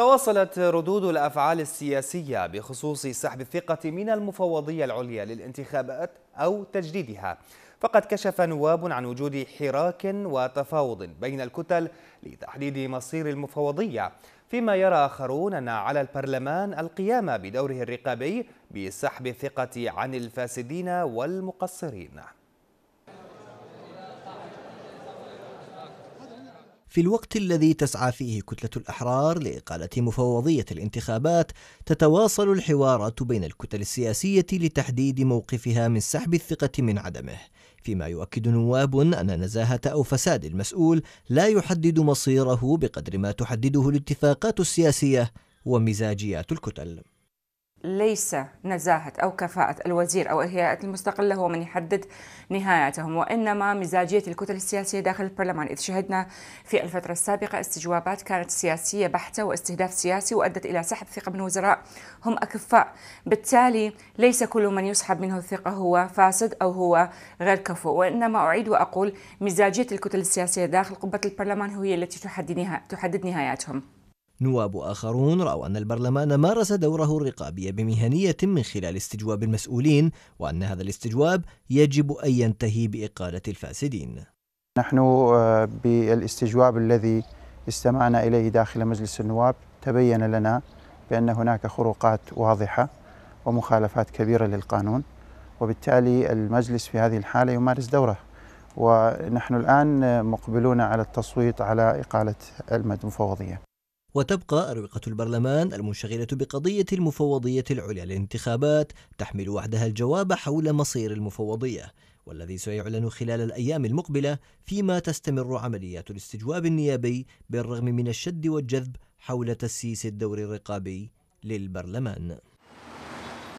تواصلت ردود الأفعال السياسية بخصوص سحب الثقة من المفوضية العليا للانتخابات أو تجديدها فقد كشف نواب عن وجود حراك وتفاوض بين الكتل لتحديد مصير المفوضية فيما يرى آخرون أن على البرلمان القيام بدوره الرقابي بسحب الثقة عن الفاسدين والمقصرين في الوقت الذي تسعى فيه كتلة الأحرار لإقالة مفوضية الانتخابات تتواصل الحوارات بين الكتل السياسية لتحديد موقفها من سحب الثقة من عدمه فيما يؤكد نواب أن نزاهة أو فساد المسؤول لا يحدد مصيره بقدر ما تحدده الاتفاقات السياسية ومزاجيات الكتل ليس نزاهة أو كفاءة الوزير أو الهيئات المستقلة هو من يحدد نهايتهم وإنما مزاجية الكتل السياسية داخل البرلمان إذ شهدنا في الفترة السابقة استجوابات كانت سياسية بحتة واستهداف سياسي وأدت إلى سحب ثقة من وزراء هم أكفاء بالتالي ليس كل من يسحب منه الثقة هو فاسد أو هو غير كفو وإنما أعيد وأقول مزاجية الكتل السياسية داخل قبة البرلمان هي التي تحدد نهاياتهم نواب آخرون رأوا أن البرلمان مارس دوره الرقابي بمهنية من خلال استجواب المسؤولين وأن هذا الاستجواب يجب أن ينتهي بإقالة الفاسدين نحن آه، بالاستجواب الذي استمعنا إليه داخل مجلس النواب تبين لنا بأن هناك خروقات واضحة ومخالفات كبيرة للقانون وبالتالي المجلس في هذه الحالة يمارس دوره ونحن الآن مقبلون على التصويت على إقالة المفوضية وتبقى أروقة البرلمان المنشغلة بقضية المفوضية العليا للانتخابات تحمل وحدها الجواب حول مصير المفوضية والذي سيعلن خلال الأيام المقبلة فيما تستمر عمليات الاستجواب النيابي بالرغم من الشد والجذب حول تسييس الدور الرقابي للبرلمان